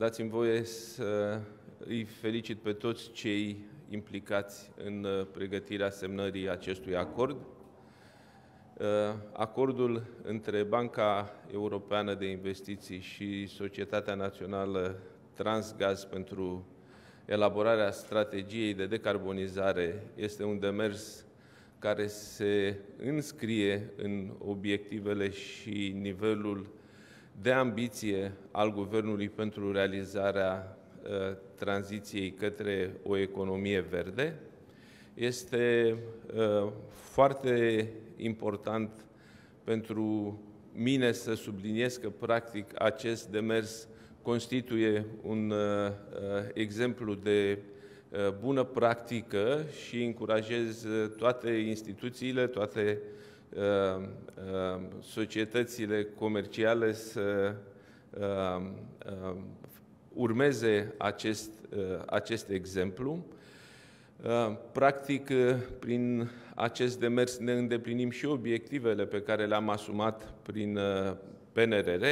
Dați-mi voie să îi felicit pe toți cei implicați în uh, pregătirea semnării acestui acord. Uh, acordul între Banca Europeană de Investiții și Societatea Națională Transgaz pentru elaborarea strategiei de decarbonizare este un demers care se înscrie în obiectivele și nivelul de ambiție al Guvernului pentru realizarea uh, tranziției către o economie verde. Este uh, foarte important pentru mine să subliniez că, practic, acest demers constituie un uh, exemplu de bună practică și încurajez toate instituțiile, toate uh, Um, um, societățile comerciale să um, urmeze acest, uh, acest exemplu. Practic, uh, prin acest demers ne îndeplinim și obiectivele pe care le-am asumat prin uh, PNRR,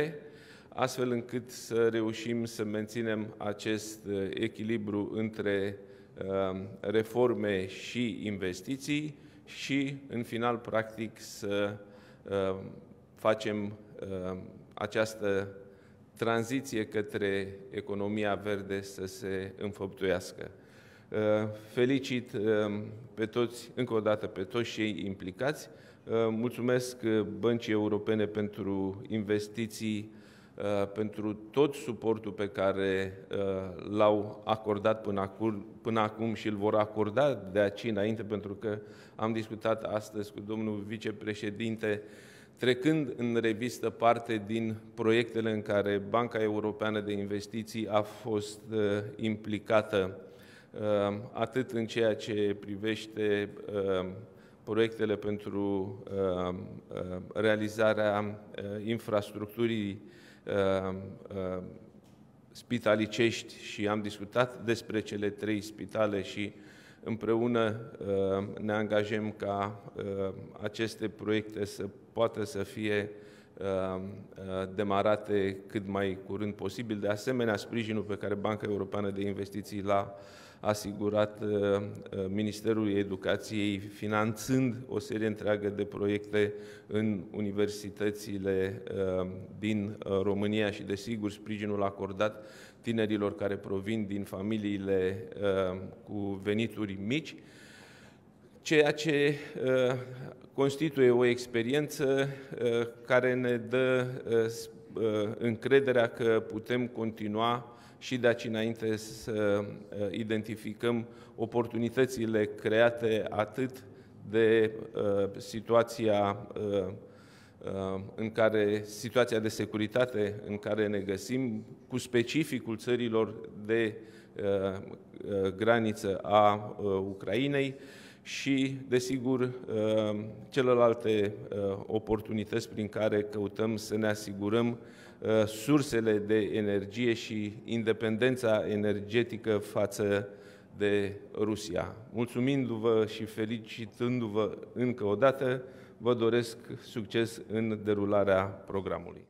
astfel încât să reușim să menținem acest echilibru între reforme și investiții, și, în final, practic, să uh, facem uh, această tranziție către economia verde să se înfăptuiască. Uh, felicit pe toți, încă o dată, pe toți cei implicați. Mulțumesc Băncii Europene pentru investiții Uh, pentru tot suportul pe care uh, l-au acordat până acum, și îl vor acorda de aici înainte, pentru că am discutat astăzi cu domnul vicepreședinte trecând în revistă parte din proiectele în care Banca Europeană de Investiții a fost uh, implicată atât în ceea ce privește proiectele pentru realizarea infrastructurii uh, uh, spitalicești și am discutat despre cele trei spitale și împreună uh, ne angajăm ca aceste proiecte să poată să fie Uh, uh, demarate cât mai curând posibil. De asemenea, sprijinul pe care Banca Europeană de Investiții l-a asigurat uh, Ministerului Educației, finanțând o serie întreagă de proiecte în universitățile din România și, desigur, sprijinul acordat tinerilor care provin din familiile cu venituri mici ceea ce uh, constituie o experiență uh, care ne dă uh, încrederea că putem continua și de aici înainte să identificăm oportunitățile create atât de situația în care situația de securitate în care ne găsim cu specificul țărilor de graniță a Ucrainei, și, desigur, uh, celelalte uh, oportunități prin care căutăm să ne asigurăm uh, sursele de energie și independența energetică față de Rusia. Mulțumindu-vă și felicitându-vă încă o dată, vă doresc succes în derularea programului.